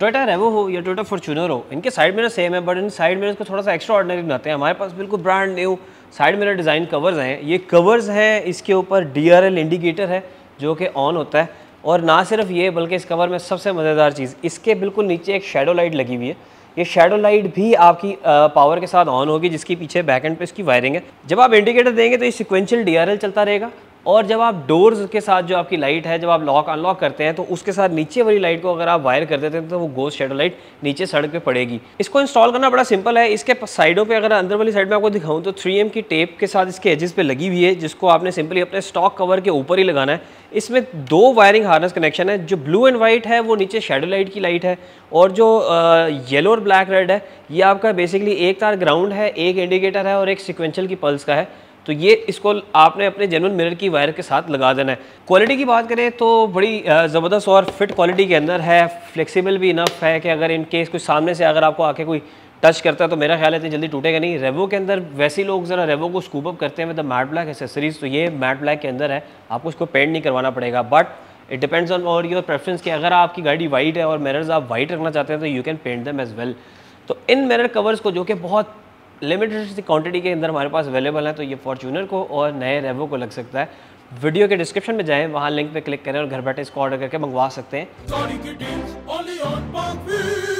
टोटा रेवो हो या टोटा फॉर्चूनर हो इनके साइड मिरर सेम है बट इन साइड मिरर को थोड़ा सा एक्स्ट्रा ऑर्डनरी बनाते हैं हमारे पास बिल्कुल brand new side mirror design covers हैं ये कवर्स हैं इसके ऊपर डी इंडिकेटर है जो कि ऑन होता है और ना सिर्फ ये बल्कि इस कवर में सबसे मज़ेदार चीज़ इसके बिल्कुल नीचे एक शेडो लाइट लगी हुई है ये शेडो लाइट भी आपकी पावर के साथ ऑन होगी जिसके पीछे बैक एंड पे इसकी वायरिंग है जब आप इंडिकेटर देंगे तो ये सिक्वेंशियल डीआरएल चलता रहेगा और जब आप डोर्स के साथ जो आपकी लाइट है जब आप लॉक अनलॉक करते हैं तो उसके साथ नीचे वाली लाइट को अगर आप वायर कर देते हैं तो वो गोस्ट शेडो लाइट नीचे सड़क पे पड़ेगी इसको इंस्टॉल करना बड़ा सिंपल है इसके साइडों पे अगर अंदर वाली साइड में आपको दिखाऊं तो 3M की टेप के साथ इसके एजेस पे लगी हुई है जिसको आपने सिंपली अपने स्टॉक कवर के ऊपर ही लगाना है इसमें दो वायरिंग हार्नेस कनेक्शन है जो ब्लू एंड वाइट है वो नीचे शेडो लाइट की लाइट है और जो येलो और ब्लैक रेड है ये आपका बेसिकली एक तार ग्राउंड है एक इंडिकेटर है और एक सिक्वेंशल की पल्स का है तो ये इसको आपने अपने जेनवन मिरर की वायर के साथ लगा देना है क्वालिटी की बात करें तो बड़ी ज़बरदस्त और फिट क्वालिटी के अंदर है फ्लेक्सिबल भी इनफ है कि अगर इन केस कोई सामने से अगर आपको आके कोई टच करता है तो मेरा ख्याल है इतनी जल्दी टूटेगा नहीं रेवो के अंदर वैसे लोग ज़रा रेवो को स्कूप अप करते हैं विद मैट ब्लैक एसेसरीज तो ये मैट ब्लैक के अंदर है आपको इसको पेंट नहीं करवाना पड़ेगा बट इट डिपेंड्स ऑन और योर प्रेफरेंस कि अगर आपकी गाड़ी वाइट है और मिरर्स आप वाइट रखना चाहते हैं तो you can paint them as well तो इन मिरर कवर्स को जो कि बहुत लिमिटेड क्वांटिटी के अंदर हमारे पास अवेलेबल है तो ये फॉर्चूनर को और नए रेवो को लग सकता है वीडियो के डिस्क्रिप्शन में जाएं वहाँ लिंक पे क्लिक करें और घर बैठे इसको ऑर्डर करके मंगवा सकते हैं